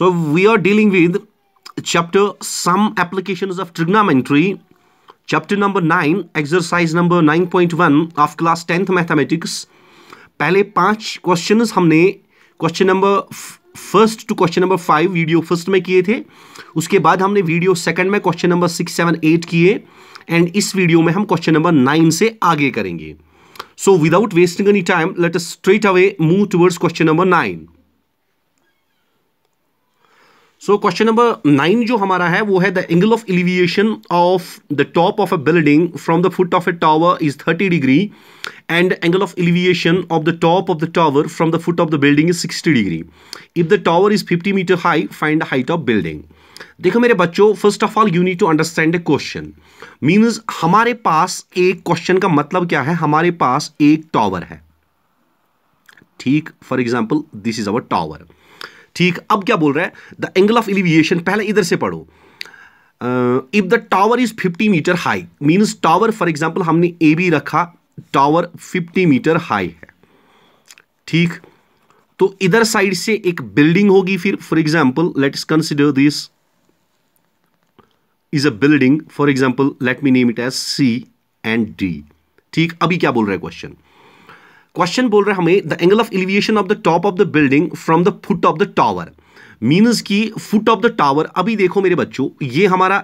So we are dealing with chapter Some Applications of Trigonometry, chapter number 9, exercise number 9.1 of class 10th mathematics. पहले पांच questions हमने question number first two question number five video first में किए थे उसके बाद हमने video second में question number six seven eight किए एंड इस वीडियो में हम क्वेश्चन नंबर नाइन से आगे करेंगे so without wasting any time let us straight away move towards question number nine so question number nine जो हमारा है वो है the angle of elevation of the top of a building from the foot of a tower is thirty degree and angle of elevation of the top of the tower from the foot of the building is sixty degree if the tower is fifty metre high find the height of building देखो मेरे बच्चों first of all you need to understand a question means हमारे पास एक question का मतलब क्या है हमारे पास एक टावर है ठीक for example this is our tower ठीक अब क्या बोल रहा है द एंगल ऑफ एलिविएशन पहले इधर से पढ़ो if the tower is 50 metre high means tower for example हमने ए बी रखा टावर 50 मीटर हाई है ठीक तो इधर साइड से एक बिल्डिंग होगी फिर फॉर एग्जाम्पल इस consider this is a building for example let me name it as C and D ठीक अभी क्या बोल रहा है क्वेश्चन क्वेश्चन बोल रहे हैं हमें the angle of elevation of the top of the building from the foot of the tower means की फुट ऑफ द टावर अभी देखो मेरे बच्चों ये हमारा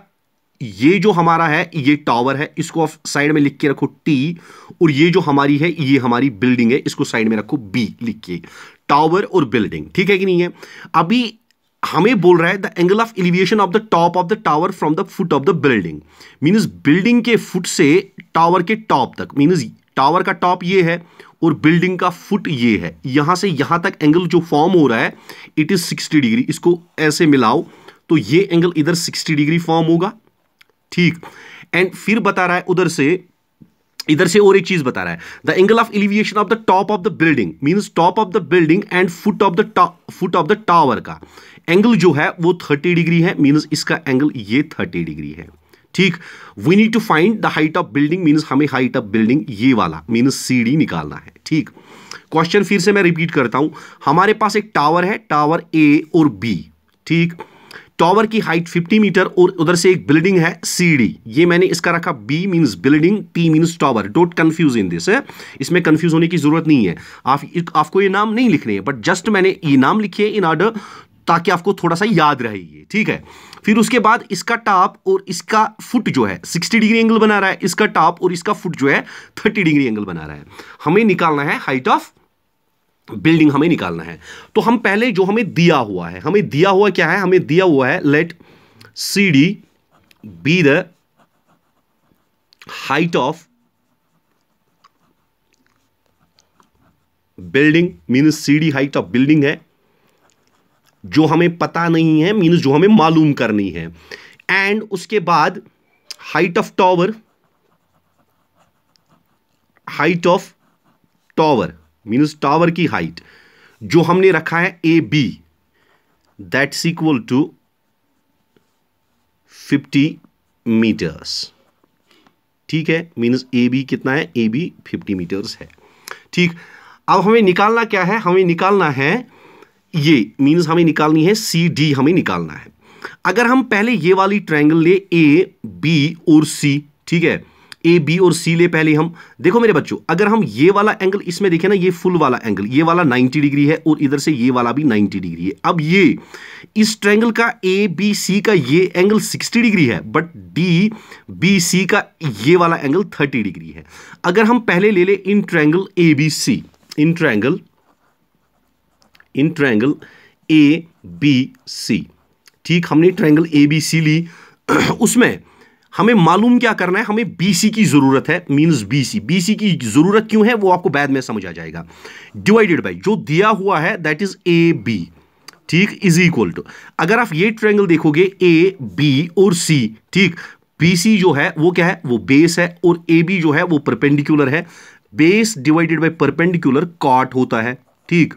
ये जो हमारा है ये टावर है इसको आप साइड में लिख के रखो टी और ये जो हमारी है ये हमारी बिल्डिंग है इसको साइड में रखो बी लिख के टावर और बिल्डिंग ठीक है कि नहीं है अभी हमें बोल रहा है the angle of elevation of the top of the tower from the foot of the building means building के फुट से टावर के टॉप तक मीनस टावर का टॉप ये है और बिल्डिंग का फुट ये है यहां से यहां तक एंगल जो फॉर्म हो रहा है इट इज़ सिक्सटी डिग्री इसको ऐसे मिलाओ तो ये एंगल इधर सिक्सटी डिग्री फॉर्म होगा ठीक एंड फिर बता रहा है उधर से इधर से और एक चीज बता रहा है the angle of elevation of the top of the building means top of the building and foot of the foot of the tower का एंगल जो है वो थर्टी डिग्री है मीन्स इसका एंगल ये थर्टी डिग्री है ठीक we need to find the height of building means हमें हाइट ऑफ बिल्डिंग ये वाला मीन्स सीढ़ी निकालना है ठीक क्वेश्चन फिर से मैं रिपीट करता हूं हमारे पास एक टावर है टावर ए और बी ठीक टावर की हाइट 50 मीटर और उधर से एक बिल्डिंग है सीढ़ी ये मैंने इसका रखा B means building T means tower don't confuse in this है इसमें कंफ्यूज होने की जरूरत नहीं है आप आपको ये नाम नहीं लिखने हैं बट जस्ट मैंने ये नाम लिखे इन ऑर्डर ताकि आपको थोड़ा सा याद रहे ये ठीक है फिर उसके बाद इसका टॉप और इसका फुट जो है 60 डिग्री एंगल बना रहा है इसका टॉप और इसका फुट जो है 30 डिग्री एंगल बना रहा है हमें निकालना है हाइट ऑफ बिल्डिंग हमें निकालना है तो हम पहले जो हमें दिया हुआ है हमें दिया हुआ क्या है हमें दिया हुआ है let C D be the of building mean C D height of building है जो हमें पता नहीं है मीन्स जो हमें मालूम करनी है एंड उसके बाद height of tower height of tower means tower की हाइट जो हमने रखा है A B that's equal to fifty metres ठीक है मीन्स ए बी कितना है ए बी फिफ्टी मीटर्स है ठीक अब हमें निकालना क्या है हमें निकालना है ये मीन्स हमें निकालनी है सी डी हमें निकालना है अगर हम पहले ये वाली ट्रायंगल ले ए बी और सी ठीक है ए बी और सी ले पहले हम देखो मेरे बच्चों अगर हम ये वाला एंगल इसमें देखें ना ये फुल वाला एंगल ये वाला 90 डिग्री है और इधर से ये वाला भी 90 डिग्री है अब ये इस ट्रायंगल का ए बी सी का ये एंगल 60 डिग्री है बट डी बी सी का ये वाला एंगल 30 डिग्री है अगर हम पहले ले लें in triangle A B C in triangle in triangle A B C ठीक हमने ट्रायंगल ए बी सी ली उसमें हमें मालूम क्या करना है हमें बीसी की ज़रूरत है सी बी सी की ज़रूरत क्यों है वो आपको बाद में समझ आ जाएगा डिवाइडेड बाई जो दिया हुआ है दैट इज़ ए बी ठीक इज इक्वल टू अगर आप ये ट्रायंगल देखोगे ए बी और सी ठीक बी सी जो है वो क्या है वो बेस है और ए बी जो है वो परपेंडिकुलर है base divided by perpendicular cot होता है ठीक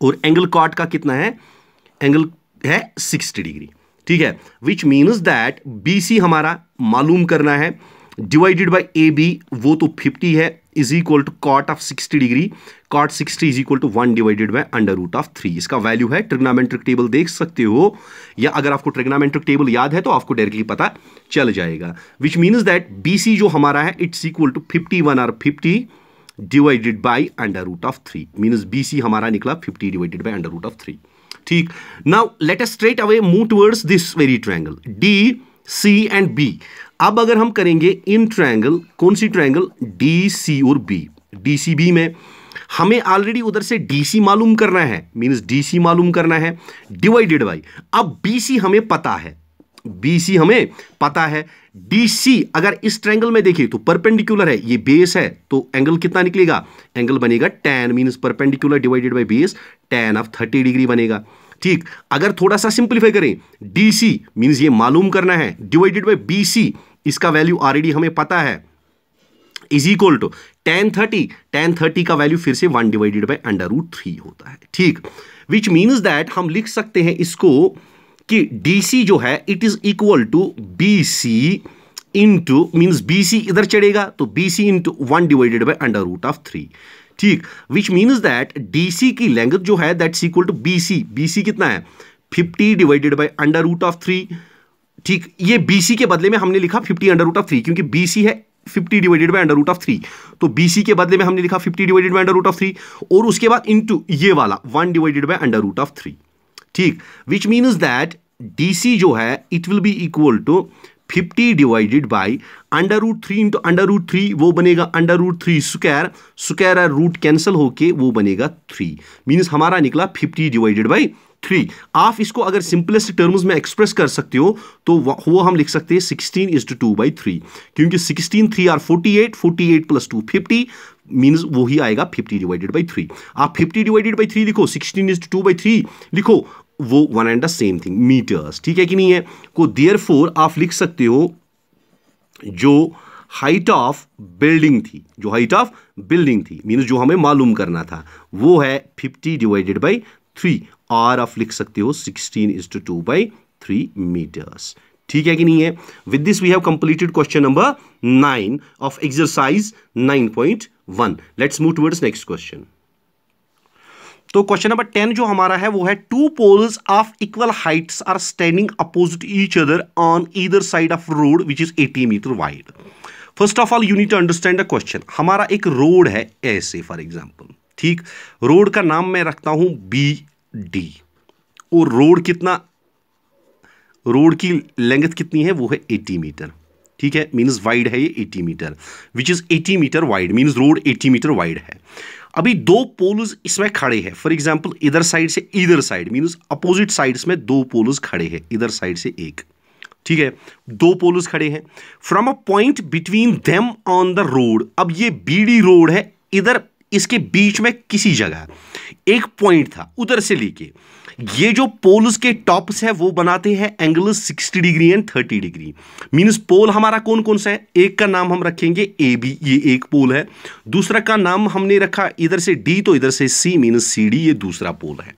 और एंगल कॉट का कितना है एंगल है सिक्सटी डिग्री ठीक है which means that B C हमारा मालूम करना है डिवाइडेड बाई ए बी वो तो फिफ्टी है is equal to cot of 60 degree cot sixty is equal to one divided by under root of three इसका वैल्यू है ट्रिग्नामेंट्रिक टेबल देख सकते हो या अगर आपको ट्रिग्नामेंट्रिक टेबल याद है तो आपको डायरेक्टली पता चल जाएगा which means that B C जो हमारा है it's equal to fifty one or fifty divided by under root of three means B C हमारा निकला fifty divided by under root of three ठीक now let us straight away move towards this very triangle D C and B अब अगर हम करेंगे in triangle कौन सी triangle D सी और B D C B में हमें ऑलरेडी उधर से डीसी मालूम करना है मीन्स डीसी मालूम करना है डिवाइडेड बाई अब बी सी हमें पता है बीसी हमें पता है डीसी अगर इस ट्रैंगल में देखिए तो परपेंडिकुलर है ये बेस है तो एंगल कितना निकलेगा एंगल बनेगा tan means perpendicular divided by base tan of thirty degree बनेगा ठीक अगर थोड़ा सा सिंप्लीफाई करें सी मीन्स ये मालूम करना है डिवाइडेड बाई बीसी इसका वैल्यू ऑलरेडी हमें पता है is equal to tan thirty tan thirty का वैल्यू फिर से one divided by under root three होता है ठीक विच मीन्स दैट हम लिख सकते हैं इसको कि डीसी जो है it is equal to B C into mean B C इधर चढ़ेगा तो B C into one divided by under root of three ठीक which means that D C की लेंथ जो है that's equal to B C B C कितना है fifty divided by under root of three ठीक ये बी सी के बदले में हमने लिखा fifty under root of three क्योंकि बी सी है fifty divided by under root of three तो BC के बदले में हमने लिखा fifty divided by under root of three और उसके बाद इंटू ये वाला one divided by under root of three ठीक विच मीन्स दैट डी जो है it will be equal to fifty divided by under root three into under root three वो बनेगा under root three square square root cancel होके वो बनेगा three means हमारा निकला फिफ्टी डिवाइडेड बाई थ्री आप इसको अगर सिंपलेस्ट टर्म्स में एक्सप्रेस कर सकते हो तो वो हम लिख सकते हैं sixteen is two two by three क्योंकि sixteen three are forty eight forty eight plus two fifty means वही आएगा फिफ्टी डिवाइडेड बाई थ्री आप फिफ्टी डिवाइडेड बाई थ्री लिखो sixteen is two by three लिखो वो one and the same thing metres ठीक है कि नहीं है को देयर फोर आप लिख सकते हो जो हाइट ऑफ बिल्डिंग थी जो हाइट ऑफ बिल्डिंग थी मीन जो हमें मालूम करना था वो है fifty divided by three or आप लिख सकते हो sixteen is two two by three metres ठीक है कि नहीं है with this we have completed question number nine of exercise nine point one let's move towards next question तो क्वेश्चन नंबर टेन जो हमारा है वो है two poles of equal heights are standing opposite each other on either side of road which is eighty metre wide first of all you need to understand the question हमारा एक road है ऐसे for example ठीक road का नाम मैं रखता हूं बी डी और रोड कितना रोड की लेंथ कितनी है वो है एटी मीटर ठीक है मीन्स वाइड है ये eighty metre which is eighty metre wide means road eighty metre wide है अभी दो पोल्स इसमें खड़े हैं फॉर एग्जाम्पल इधर साइड से इधर साइड मीन अपोजिट साइड में दो पोल्स खड़े हैं इधर साइड से एक ठीक है दो पोल्स खड़े हैं from a point between them on the road अब ये बीडी रोड है इधर इसके बीच में किसी जगह एक पॉइंट था उधर से लेके ये जो पोल्स के टॉप्स है वो बनाते हैं angle 60 degree and 30 degree means pole हमारा कौन कौन सा है एक का नाम हम रखेंगे ए बी ये एक पोल है दूसरा का नाम हमने रखा इधर से डी तो इधर से सी मीनस सी डी ये दूसरा पोल है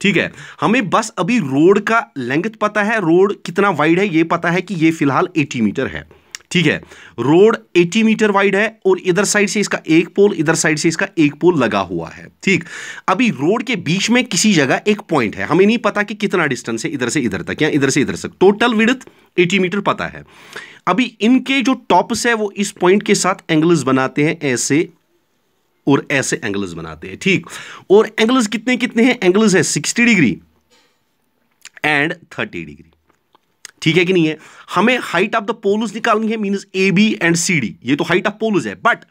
ठीक है हमें बस अभी रोड का लेंथ पता है रोड कितना वाइड है ये पता है कि ये फिलहाल 80 मीटर है ठीक है रोड 80 मीटर वाइड है और इधर साइड से इसका एक पोल इधर साइड से इसका एक पोल लगा हुआ है ठीक अभी रोड के बीच में किसी जगह एक पॉइंट है हमें नहीं पता कि कितना डिस्टेंस है इधर से इधर तक या इधर से इधर तक टोटल विड़थ 80 मीटर पता है अभी इनके जो टॉप्स है वो इस पॉइंट के साथ एंगल्स बनाते हैं ऐसे और ऐसे एंगल्स बनाते हैं ठीक और एंगल्स कितने कितने हैं एंगल्स है sixty degree and thirty degree ठीक है कि नहीं है हमें हाइट ऑफ द पोलस निकालनी है mean A B and C D ये तो हाइट ऑफ पोलस है बट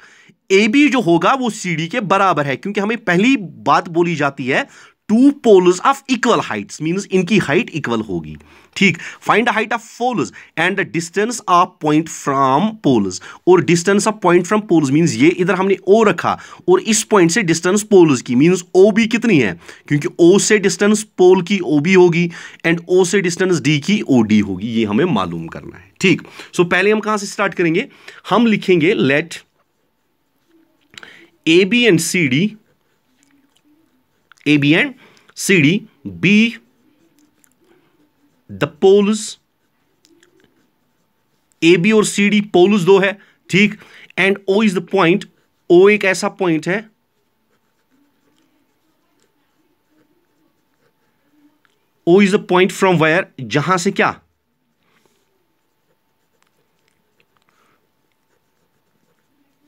ए बी जो होगा वो सी डी के बराबर है क्योंकि हमें पहली बात बोली जाती है two poles of equal heights means इनकी हाइट इक्वल होगी ठीक find the height of poles and the distance of point from poles और distance of point from poles means ये इधर हमने ओ रखा और इस पॉइंट से डिस्टेंस पोल्स की मींस ओ बी कितनी है क्योंकि ओ से डिस्टेंस पोल की ओ बी होगी एंड ओ से डिस्टेंस डी की ओ डी होगी ये हमें मालूम करना है ठीक सो so, पहले हम कहां से स्टार्ट करेंगे हम लिखेंगे let A B and C D A B and C D be the poles A B और सी डी पोल्स दो है ठीक and O is the point O एक ऐसा पॉइंट है O is the point from where जहां से क्या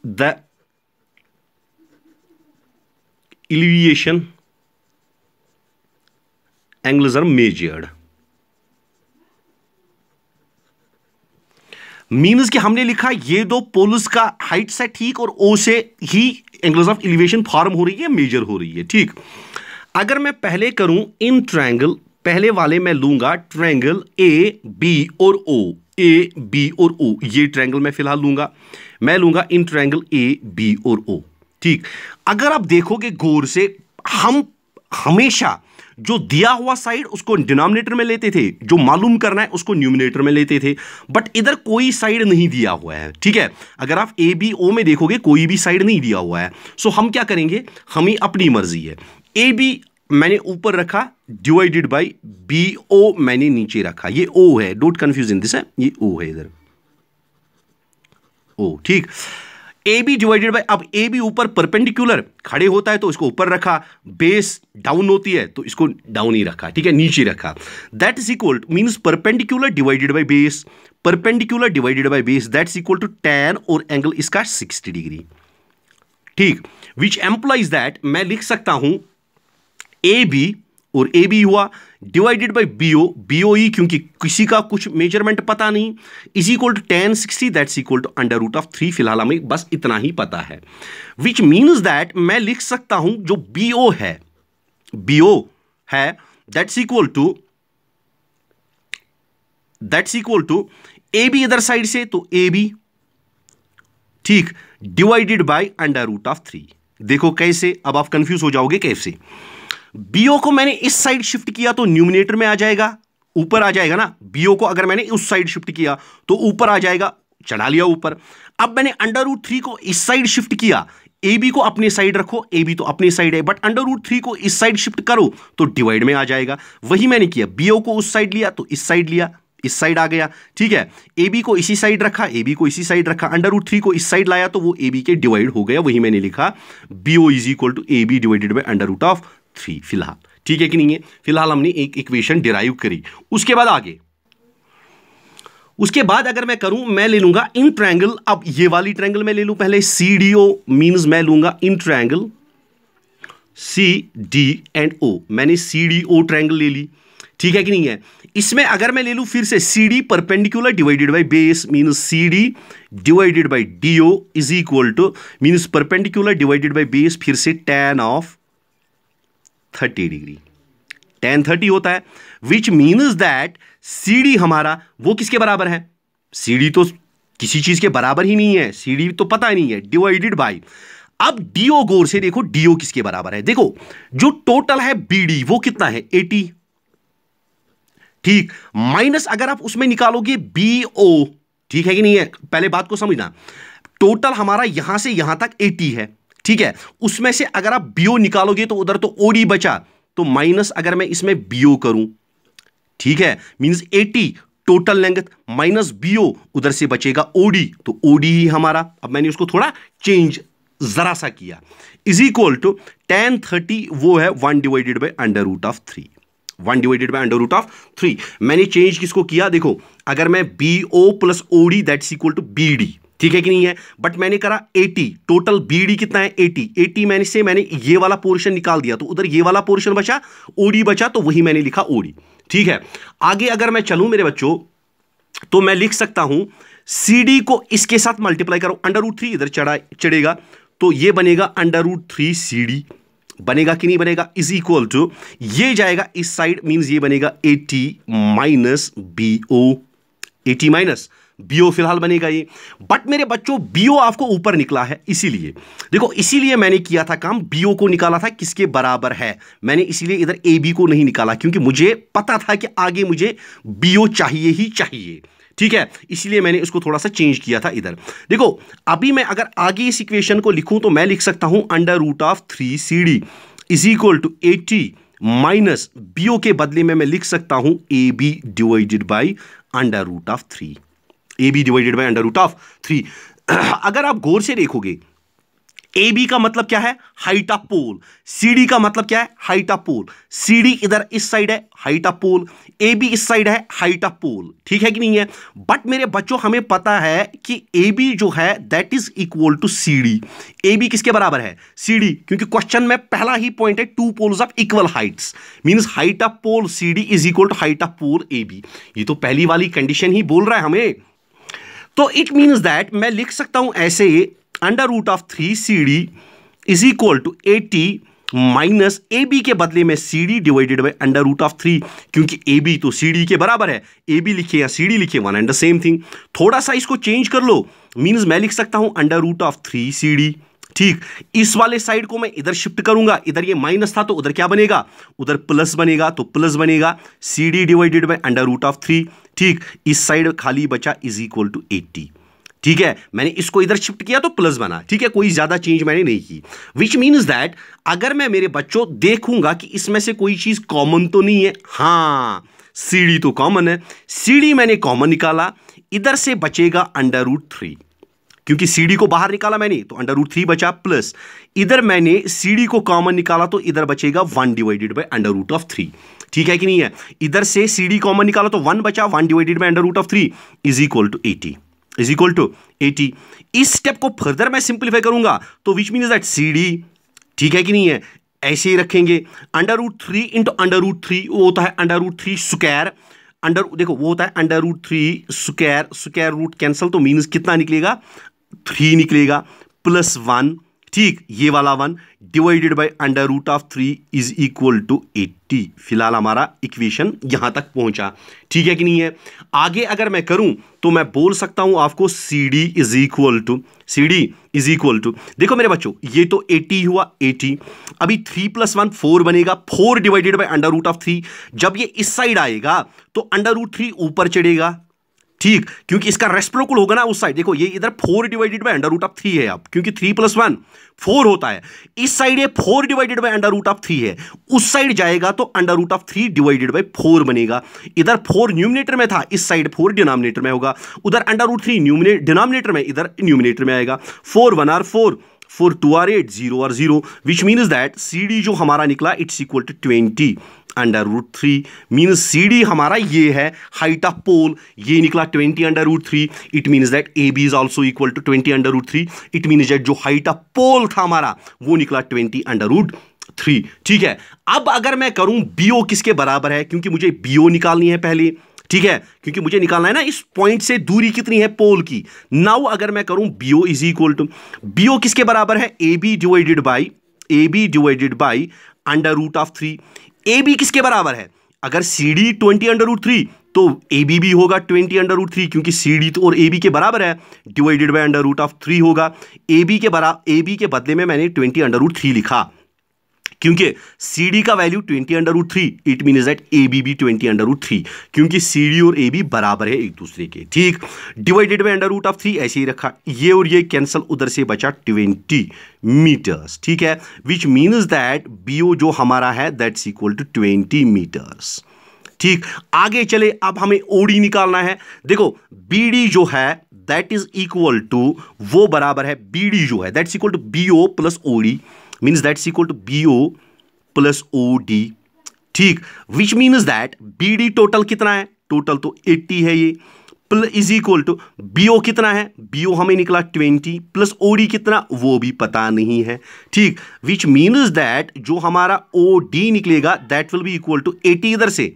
the elevation angles are measured means कि हमने लिखा ये दो पोलस का हाइट से ठीक और ओ से ही एंगल्स ऑफ एलिवेशन फॉर्म हो रही है मेजर हो रही है ठीक अगर मैं पहले करूं इन ट्रायंगल पहले वाले मैं लूंगा ट्रायंगल ए बी और ओ ए बी और ओ ये ट्रायंगल मैं फिलहाल लूंगा मैं लूंगा इन ट्रायंगल ए बी और ओ ठीक अगर आप देखोगे गौर से हम हमेशा जो दिया हुआ साइड उसको डिनोमिनेटर में लेते थे जो मालूम करना है उसको न्यूमिनेटर में लेते थे बट इधर कोई साइड नहीं दिया हुआ है ठीक है अगर आप ए बी ओ में देखोगे कोई भी साइड नहीं दिया हुआ है सो हम क्या करेंगे हमें अपनी मर्जी है ए बी मैंने ऊपर रखा डिवाइडेड बाई बी ओ मैंने नीचे रखा ये ओ है डोंट कंफ्यूज इन दिस है ये ओ है इधर ओ ठीक ए बी डिवाइडेड बाई अब ए बी ऊपर परपेंडिकुलर खड़े होता है तो इसको ऊपर रखा बेस डाउन होती है तो इसको डाउन ही रखा ठीक है नीचे रखा that is equal means perpendicular divided by base perpendicular divided by base that is equal to tan और एंगल इसका सिक्सटी डिग्री ठीक विच एम्प्लाइज दैट मैं लिख सकता हूं ए बी और ए बी हुआ divided by B O B O E क्योंकि किसी का कुछ मेजरमेंट पता नहीं is equal to tan sixty that's equal to under root of three फिलहाल हमें बस इतना ही पता है विच मीन्स दैट मैं लिख सकता हूं जो बी ओ है बी ओ है that's equal to that's equal to A B इधर साइड से तो ए बी ठीक divided by under root of three देखो कैसे अब आप कंफ्यूज हो जाओगे कैसे बीओ को मैंने इस साइड शिफ्ट किया तो न्यूमिनेटर में आ जाएगा ऊपर आ जाएगा ना बीओ को अगर मैंने उस साइड शिफ्ट किया तो ऊपर आ जाएगा चढ़ा लिया ऊपर अब मैंने अंडर रूट थ्री को इस साइड शिफ्ट किया ए बी को अपने साइड रखो ए बी तो अपने साइड है बट अंडर रूट थ्री को इस साइड शिफ्ट करो तो डिवाइड में आ जाएगा वही मैंने किया बीओ को उस साइड लिया तो इस साइड लिया इस साइड आ गया ठीक है ए बी को इसी साइड रखा ए बी को इसी साइड रखा अंडर रूट थ्री को इस साइड लाया तो वो ए बी के डिवाइड हो गया वही मैंने लिखा B O is equal to A B divided by under root of three फिलहाल ठीक है कि नहीं है फिलहाल हमने एक इक्वेशन डिराइव करी उसके बाद आगे उसके बाद अगर मैं करूं मैं ले लूंगा इन ट्रायंगल अब ये वाली ट्रायंगल मैं ले लूं पहले सी डी ओ मीन मैं लूंगा in triangle C D and O मैंने सी डी ओ ट्रायंगल ले ली ठीक है कि नहीं है इसमें अगर मैं ले लू फिर से C D perpendicular divided by base mean C D divided by D O is equal to mean perpendicular divided by base फिर से tan of thirty degree tan thirty होता है विच मीनस दैट सी डी हमारा वो किसके बराबर है सी डी तो किसी चीज के बराबर ही नहीं है सी डी तो पता ही नहीं है डिवाइडेड बाई अब डीओ गोर से देखो डीओ किसके बराबर है देखो जो टोटल है बीडी वो कितना है एटी ठीक माइनस अगर आप उसमें निकालोगे बीओ ठीक है कि नहीं है पहले बात को समझना टोटल हमारा यहां से यहां तक एटी है ठीक है उसमें से अगर आप बीओ निकालोगे तो उधर तो ओडी बचा तो माइनस अगर मैं इसमें बीओ करूं ठीक है means 80 total length minus BO उधर से बचेगा ओडी तो ओडी ही हमारा अब मैंने उसको थोड़ा चेंज जरा सा किया is equal to tan thirty वो है one divided by under root of three one divided by under root of three मैंने चेंज किसको किया देखो अगर मैं B O plus O D is equal to B D ठीक है कि नहीं है बट मैंने करा 80 टोटल बीडी कितना है 80 80 मैंने से मैंने ये वाला पोर्शन निकाल दिया तो उधर ये वाला पोर्शन बचा ओडी बचा तो वही मैंने लिखा ओडी ठीक है आगे अगर मैं चलू मेरे बच्चों तो मैं लिख सकता हूं सी को इसके साथ मल्टीप्लाई करो अंडर रूट थ्री इधर चढ़ा चढ़ेगा तो ये बनेगा अंडर रूट थ्री सी बनेगा कि नहीं बनेगा इज इक्वल टू ये जाएगा इस साइड मींस ये बनेगा eighty minus B O eighty minus BO फिलहाल बनेगा ये बट मेरे बच्चों बीओ आपको ऊपर निकला है इसीलिए देखो इसीलिए मैंने किया था काम बीओ को निकाला था किसके बराबर है मैंने इसीलिए इधर ए बी को नहीं निकाला क्योंकि मुझे पता था कि आगे मुझे बीओ चाहिए ही चाहिए ठीक है इसीलिए मैंने इसको थोड़ा सा चेंज किया था इधर देखो अभी मैं अगर आगे इस इक्वेशन को लिखूं तो मैं लिख सकता हूं under root of three C D is equal to eighty minus BO के बदले में मैं लिख सकता हूं A B divided by under root of three A B divided by under root of three अगर आप गौर से देखोगे ए बी का मतलब क्या है height of pole C D का मतलब क्या है height of pole C D इधर इस साइड है height of pole A B इस साइड है हाइट ऑफ पोल ठीक है कि नहीं है बट मेरे बच्चों हमें पता है कि ए बी जो है that is equal to C D A B किसके बराबर है सी डी क्योंकि क्वेश्चन में पहला ही पॉइंट है two poles of equal heights means height of pole C D is equal to height of pole A B ये तो पहली वाली कंडीशन ही बोल रहा है हमें तो इट मीन्स दैट मैं लिख सकता हूँ ऐसे under root of three C D is equal to eighty minus A B के बदले में C D divided by under root of three क्योंकि ए बी तो सी डी के बराबर है ए बी लिखे या सी डी लिखे one and the same thing थोड़ा सा इसको चेंज कर लो मीन्स मैं लिख सकता हूँ under root of three C D ठीक इस वाले साइड को मैं इधर शिफ्ट करूंगा इधर ये माइनस था तो उधर क्या बनेगा उधर प्लस बनेगा तो प्लस बनेगा C D divided by under root of three ठीक इस साइड खाली बचा इज इक्वल टू एट्टी ठीक है मैंने इसको इधर शिफ्ट किया तो प्लस बना ठीक है कोई ज़्यादा चेंज मैंने नहीं की विच मीन्स दैट अगर मैं मेरे बच्चों देखूंगा कि इसमें से कोई चीज़ कॉमन तो नहीं है हाँ सीढ़ी तो कॉमन है सीढ़ी मैंने कॉमन निकाला इधर से बचेगा अंडर रूट थ्री क्योंकि सीडी को बाहर निकाला मैंने तो अंडर रूट थ्री बचा प्लस इधर मैंने सीडी को कॉमन निकाला तो इधर बचेगा one divided by under root of three ठीक है कि नहीं है इधर से सीडी कॉमन निकाला तो वन बचा one divided by under root of three is equal to eighty is equal to eighty इस स्टेप को फर्दर मैं सिंप्लीफाई करूंगा तो which mean that C D ठीक है कि नहीं है ऐसे ही रखेंगे under root three into under root three वो होता है under root three square under देखो वो होता है under root three square square root cancel तो मीन्स कितना निकलेगा थ्री निकलेगा प्लस वन ठीक ये वाला one divided by under root of three is equal to eighty फिलहाल हमारा इक्वेशन यहां तक पहुंचा ठीक है कि नहीं है आगे अगर मैं करूं तो मैं बोल सकता हूं आपको C D is equal to C D is equal to देखो मेरे बच्चों ये तो एटी हुआ एटी अभी थ्री प्लस वन फोर बनेगा four divided by under root of three जब ये इस साइड आएगा तो अंडर रूट थ्री ऊपर चढ़ेगा ठीक क्योंकि इसका रेस्प्रोकुल होगा ना उस साइड देखो ये इधर four divided by under root of three है अब क्योंकि थ्री प्लस वन फोर होता है इस साइड ये four divided by under root of three है उस साइड जाएगा तो under root of three divided by four बनेगा इधर फोर न्यूमिनेटर में था इस साइड फोर डिनोमिनेटर में होगा उधर अंडर रूट थ्री डिनोमिनेटर में इधर न्यूमिनेटर में आएगा four one R four four two R eight zero R zero which means that C D जो हमारा निकला it's equal to twenty under root three means C D हमारा ये है हाइट ऑफ पोल ये निकला twenty under root three it means that A B is also equal to twenty under root three it means that जो height of pole था हमारा वो निकला ट्वेंटी अंडर रूट थ्री ठीक है अब अगर मैं करूं ओ किसके बराबर है क्योंकि मुझे ओ निकालनी है पहले ठीक है क्योंकि मुझे निकालना है ना इस पॉइंट से दूरी कितनी है पोल की नाउ अगर मैं करूं O is equal to O किसके बराबर है A B divided by A B divided by under root of three A B किसके बराबर है अगर C D twenty under root three तो ए बी भी होगा ट्वेंटी अंडर रूट थ्री क्योंकि सी डी तो और ए बी के बराबर है divided by under root of three होगा ए बी के बराबर ए बी के बदले में मैंने ट्वेंटी अंडर रूट थ्री लिखा क्योंकि सी डी का value twenty under root three it mean that A B भी ट्वेंटी अंडर रूट थ्री क्योंकि सी डी और ए बी बराबर है एक दूसरे के ठीक divided by under root of three ऐसे ही रखा ये और ये कैंसल उधर से बचा ट्वेंटी मीटर्स ठीक है which means that B O जो हमारा है that's equal to twenty meters ठीक आगे चले अब हमें ओडी निकालना है देखो बी डी जो है दैट इज इक्वल टू वो बराबर है बी डी जो है that's equal to B O plus OD means that's equal to B O plus O D ठीक which means that B D total कितना है टोटल तो 80 है ये is equal to B O कितना है बी ओ हमें निकला ट्वेंटी प्लस ओ डी कितना वो भी पता नहीं है ठीक विच मीन्स दैट जो हमारा ओ डी निकलेगा that will be equal to eighty इधर से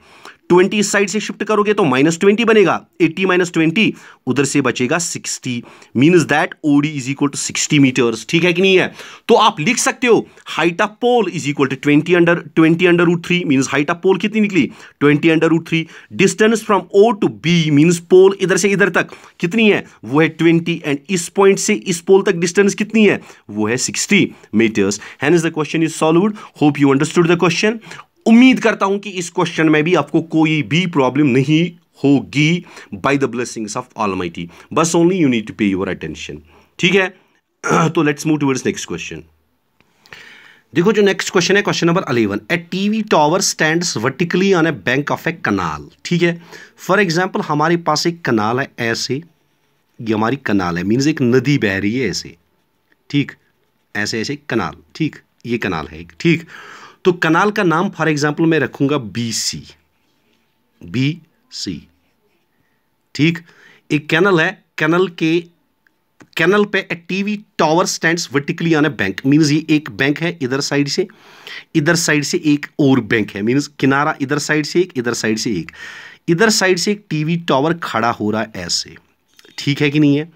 ट्वेंटी इस साइड से शिफ्ट करोगे तो माइनस ट्वेंटी बनेगा एट्टी माइनस ट्वेंटी उधर से बचेगा sixty means that OD is equal to sixty meters ठीक है कि नहीं है तो आप लिख सकते हो height of pole is equal to twenty under twenty under root three means height of pole कितनी निकली twenty under root three distance from O to B means pole इधर से इधर तक कितनी है वो है ट्वेंटी एंड इस पॉइंट से इस पोल तक डिस्टेंस कितनी है वो है sixty meters and is the question is solved hope you understood the question उम्मीद करता हूं कि इस क्वेश्चन में भी आपको कोई भी प्रॉब्लम नहीं होगी by the blessings of all बस only you need to pay your attention ठीक है तो let's move towards next question देखो जो नेक्स्ट क्वेश्चन है question number eleven a TV tower stand vertically on a bank of a canal ठीक है for example हमारे पास एक कनाल है ऐसे ये हमारी कनाल है मीन्स एक नदी बह रही है ऐसे ठीक ऐसे ऐसे कनाल ठीक ये कनाल है ठीक तो कनाल का नाम फॉर एग्जाम्पल मैं रखूंगा बी सी बी सी ठीक एक कैनल है कैनल के कैनल पे a TV tower stand vertically on a bank means ये एक बैंक है इधर साइड से इधर साइड से एक और बैंक है मीन्स किनारा इधर साइड से एक इधर साइड से एक इधर साइड से एक टीवी टावर खड़ा हो रहा है ऐसे ठीक है कि नहीं है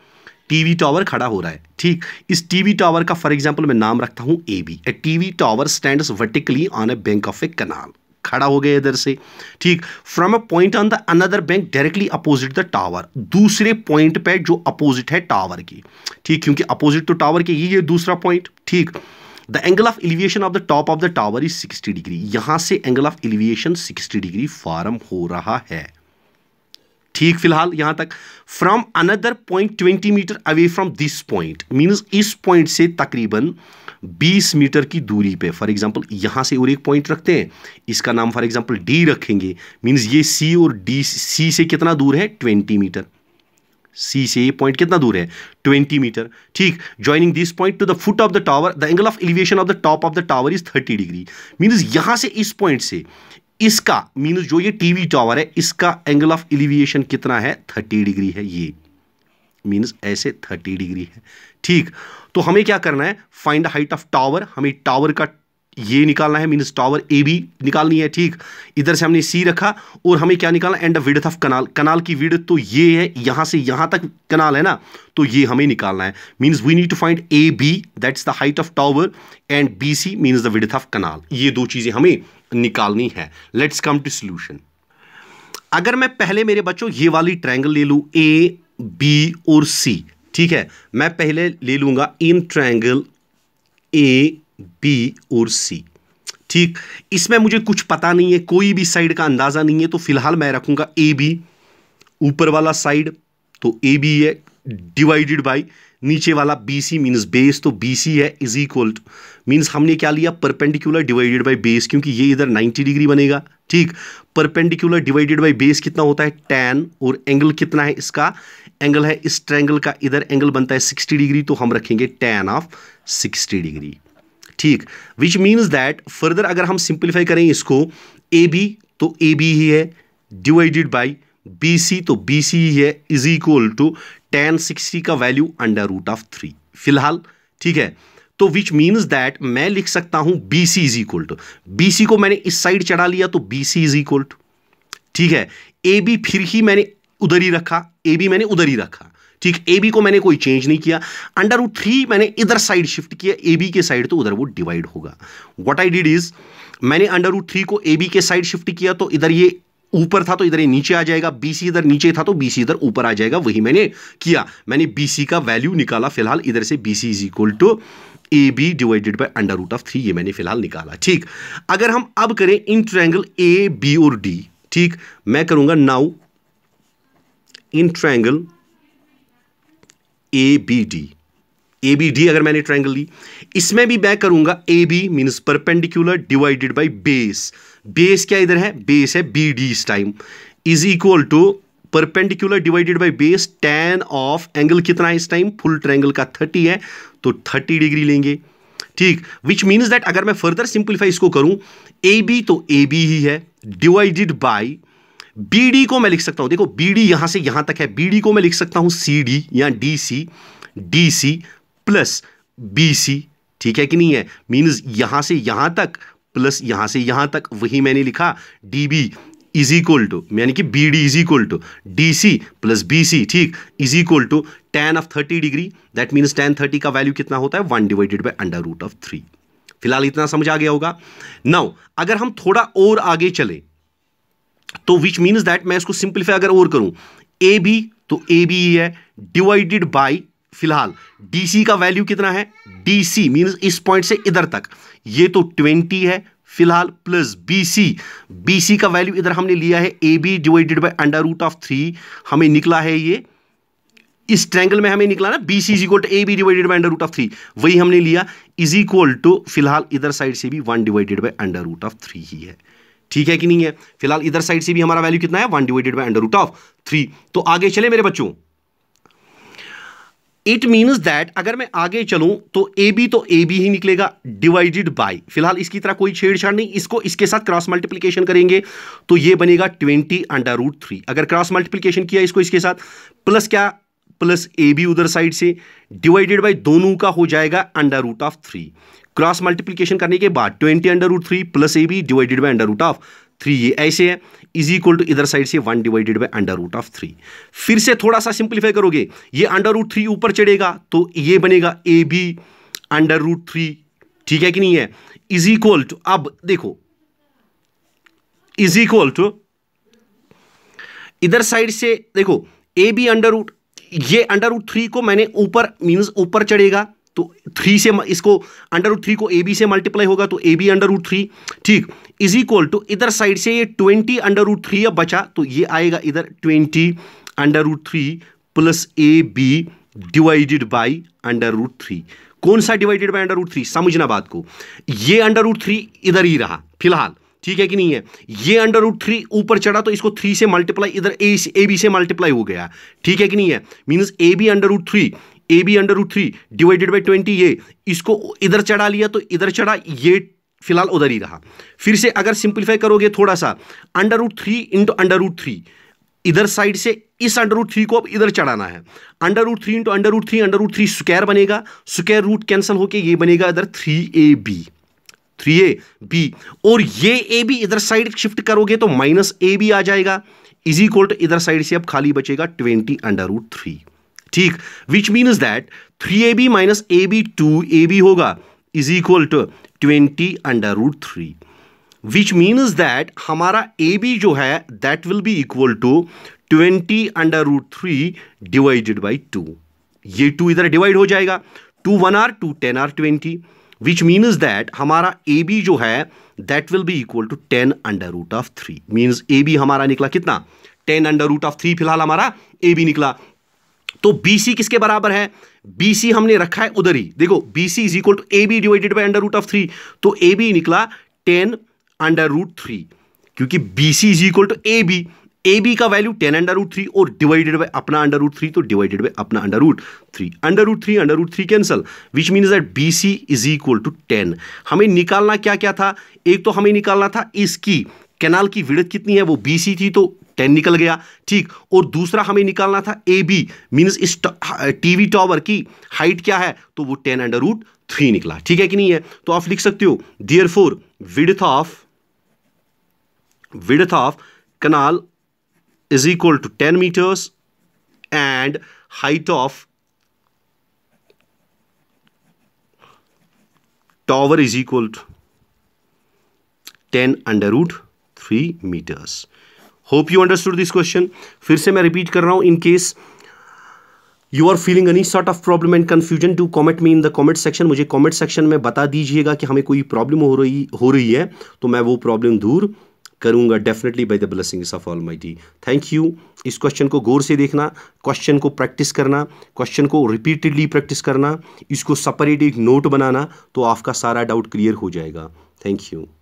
टीवी टावर खड़ा हो रहा है ठीक इस टीवी टावर का फॉर एग्जाम्पल मैं नाम रखता हूँ A B a TV tower stand vertically on a bank of a canal खड़ा हो गया इधर से ठीक from a point on the another bank directly opposite the tower दूसरे पॉइंट पे जो अपोजिट है टावर की ठीक क्योंकि अपोजिट तो टावर के है दूसरा पॉइंट ठीक the angle of elevation of the top of the tower is 60 degree यहां से angle of elevation 60 degree form हो रहा है ठीक फिलहाल यहां तक from another point twenty meter away from this point means इस पॉइंट से तकरीबन 20 मीटर की दूरी पे फॉर एग्जाम्पल यहाँ से और एक पॉइंट रखते हैं इसका नाम फॉर एग्जाम्पल डी रखेंगे मीन्स ये सी और डी सी से कितना दूर है 20 मीटर सी से ये पॉइंट कितना दूर है 20 मीटर ठीक joining this point to the foot of the tower the angle of elevation of the top of the tower is 30 degree means यहाँ से इस पॉइंट से इसका मीनस जो ये टीवी टावर है इसका एंगल ऑफ एलिविएशन कितना है थर्टी डिग्री है ये मीनस ऐसे थर्टी डिग्री है ठीक तो हमें क्या करना है फाइंड हाइट ऑफ टावर हमें टावर का ये निकालना है मीन्स टावर ए बी निकालनी है ठीक इधर से हमने सी रखा और हमें क्या निकालना एंड विड ऑफ कनाल कनाल की विड तो ये है यहां से यहां तक कनाल है ना तो ये हमें निकालना है means we need to find A B that's the height of tower and B C means the width of canal ये दो चीज़ें हमें निकालनी है लेट्स कम टू सोल्यूशन अगर मैं पहले मेरे बच्चों ये वाली ट्रायंगल ले लू ए बी और सी ठीक है मैं पहले ले लूंगा इन ट्रायंगल ए बी और सी ठीक इसमें मुझे कुछ पता नहीं है कोई भी साइड का अंदाज़ा नहीं है तो फिलहाल मैं रखूँगा ए बी ऊपर वाला साइड तो ए बी है डिवाइडेड बाई नीचे वाला बी सी मीन्स बेस तो बी सी है इज इक्वल मीन्स हमने क्या लिया परपेंडिकुलर डिवाइडेड बाई बेस क्योंकि ये इधर 90 डिग्री बनेगा ठीक परपेंडिकुलर डिवाइडेड बाई बेस कितना होता है टेन और एंगल कितना है इसका एंगल है इस ट्रैंगल का इधर एंगल बनता है 60 डिग्री तो हम रखेंगे टेन ऑफ 60 डिग्री ठीक विच मीन्स दैट फर्दर अगर हम सिंप्लीफाई करें इसको ए बी तो ए बी ही है डिवाइडेड बाई बी सी तो बी सी ही है is equal to tan sixty का value under root of three फिलहाल ठीक है तो विच मीन्स दैट मैं लिख सकता हूं B C is equal to B C को मैंने इस साइड चढ़ा लिया तो B C is equal to ठीक है ए बी फिर ही मैंने उधर ही रखा ए बी मैंने उधर ही रखा ठीक ए बी को मैंने कोई चेंज नहीं किया अंडर रूट थ्री मैंने इधर साइड शिफ्ट किया ए बी के साइड तो उधर वो डिवाइड होगा व्हाट आई डिड इज मैंने अंडर रूट थ्री को ए बी के साइड शिफ्ट किया तो इधर ये ऊपर था तो इधर ये नीचे आ जाएगा बीसी इधर नीचे था तो बीसी इधर ऊपर आ जाएगा वही मैंने किया मैंने बीसी का वैल्यू निकाला फिलहाल इधर से BC is equal to A B divided by under root of three ये मैंने फिलहाल निकाला ठीक अगर हम अब करें इन ट्रायंगल ए बी और डी ठीक मैं करूंगा now in triangle A B D A B D अगर मैंने ट्राइंगल ली इसमें भी मैं करूंगा A B means perpendicular divided by base base क्या इधर है बेस है बी डी इस time is equal to perpendicular divided by base tan of angle कितना है इस टाइम फुल ट्रैंगल का थर्टी है तो थर्टी डिग्री लेंगे ठीक विच मीन्स दैट अगर मैं फर्दर सिंप्लीफाई इसको करूं ए बी तो ए बी ही है डिवाइडेड बाई डी को मैं लिख सकता हूं देखो डी यहां से यहां तक है डी को मैं लिख सकता हूं सी डी या D C D C plus B C ठीक है कि नहीं है मीन्स यहां से यहां तक प्लस यहां से यहां तक वही मैंने लिखा D B is equal to यानी कि B D is equal to D C plus B C ठीक is equal to tan of thirty degree that means tan thirty का वैल्यू कितना होता है one divided by under root of three फिलहाल इतना समझ आ गया होगा नाउ अगर हम थोड़ा और आगे चले तो विच मीन्स दैट मैं इसको सिंप्लीफाई अगर और करूं ए बी तो ए बी e है डिवाइडेड बाई फिलहाल डीसी का वैल्यू कितना है डीसी मींस इस पॉइंट से इधर तक ये तो 20 है फिलहाल प्लस बीसी बीसी का वैल्यू इधर हमने लिया है A B divided by under root of three हमें निकला है ये इस ट्रैंगल में हमें निकला ना B C is equal to A B divided by under root of three वही हमने लिया इज इक्वल टू फिलहाल इधर साइड से भी one divided by under root of three ही है ठीक है कि नहीं है फिलहाल इधर साइड से भी हमारा वैल्यू कितना है one divided by under root of three तो आगे चले मेरे बच्चों इट मीन्स दैट अगर मैं आगे चलूं तो ए बी तो ए बी ही निकलेगा डिवाइडेड बाय फिलहाल इसकी तरह कोई छेड़छाड़ नहीं इसको इसके साथ क्रॉस मल्टीप्लीकेशन करेंगे तो ये बनेगा ट्वेंटी अंडर रूट थ्री अगर क्रॉस मल्टीप्लीकेशन किया इसको इसके साथ प्लस क्या प्लस ए बी उधर साइड से डिवाइडेड बाय दोनों का हो जाएगा under root of three cross multiplication करने के बाद twenty under root three plus A B divided by under root of three ये ऐसे है इज इक्वल टू इधर साइड से one divided by under root of three फिर से थोड़ा सा सिंप्लीफाई करोगे ये अंडर रूट थ्री ऊपर चढ़ेगा तो ये बनेगा A B under root three ठीक है कि नहीं है इज इक्वल टू अब देखो इज इक्वल टू इधर साइड से देखो ए बी अंडर रूट ये अंडर रूट थ्री को मैंने ऊपर मीन्स ऊपर चढ़ेगा तो थ्री से इसको अंडर रूट थ्री को ए बी से मल्टीप्लाई होगा तो A B under root three ठीक इज इक्वल टू इधर साइड से ये ट्वेंटी अंडर रूट थ्री अब बचा तो ये आएगा इधर twenty under root three plus A B divided by under root three कौन सा divided by under root three समझना बात को ये अंडर रूट थ्री इधर ही रहा फिलहाल ठीक है कि नहीं है ये अंडर रूट थ्री ऊपर चढ़ा तो इसको थ्री से मल्टीप्लाई इधर ए बी से मल्टीप्लाई हो गया ठीक है कि नहीं है means A B under root three A B under root three divided by twenty ये इसको इधर चढ़ा लिया तो इधर चढ़ा ये फिलहाल उधर ही रहा फिर से अगर सिंप्लीफाई करोगे थोड़ा सा under root three into under root three इधर साइड से इस अंडर रूट थ्री को अब इधर चढ़ाना है under root three into under root three under root three square बनेगा स्क्वायर रूट कैंसिल होकर ये बनेगा इधर three A B three A B और ये ए बी इधर साइड शिफ्ट करोगे तो माइनस ए बी आ जाएगा इज इक्वल टू इधर साइड से अब खाली बचेगा ट्वेंटी अंडर रूट थ्री ठीक which means that three A B minus A B two A B होगा is equal to twenty under root three which means that हमारा ए बी जो है that will be equal to twenty under root three divided by two ये two इधर divide हो जाएगा two one are two ten are twenty which means that हमारा A B जो है that will be equal to ten under root of three means A B हमारा निकला कितना ten under root of three फिलहाल हमारा ए बी निकला तो बीसी किसके बराबर है बीसी हमने रखा है उधर ही देखो BC is equal to A B divided by under root of three तो AB निकला टेन अंडर रूट थ्री क्योंकि BC is equal to A B A B का value ten under root three और डिवाइडेड बाय अपना under root three तो divided by अपना under root three under root three under root three cancel which means that B C is equal to ten हमें निकालना क्या क्या था एक तो हमें निकालना था इसकी कैनाल की विड़त कितनी है वो बी सी थी तो टेन निकल गया ठीक और दूसरा हमें निकालना था ए बी मीन्स इस टीवी टावर की हाइट क्या है तो वो टेन अंडर रूट थ्री निकला ठीक है कि नहीं है तो आप लिख सकते हो therefore width of width of canal is equal to ten meters and height of tower is equal to 10 under root three meters hope you understood this question फिर से मैं रिपीट कर रहा हूँ in case you are feeling any sort of problem and confusion to comment me in the comment section मुझे comment section में बता दीजिएगा कि हमें कोई प्रॉब्लम हो रही हो रही है तो मैं वो प्रॉब्लम दूर करूंगा definitely by the blessing of all my dear thank you इस क्वेश्चन को गौर से देखना क्वेश्चन को प्रैक्टिस करना क्वेश्चन को रिपीटेडली प्रैक्टिस करना इसको सपरेट एक नोट बनाना तो आपका सारा डाउट क्लियर हो जाएगा थैंक यू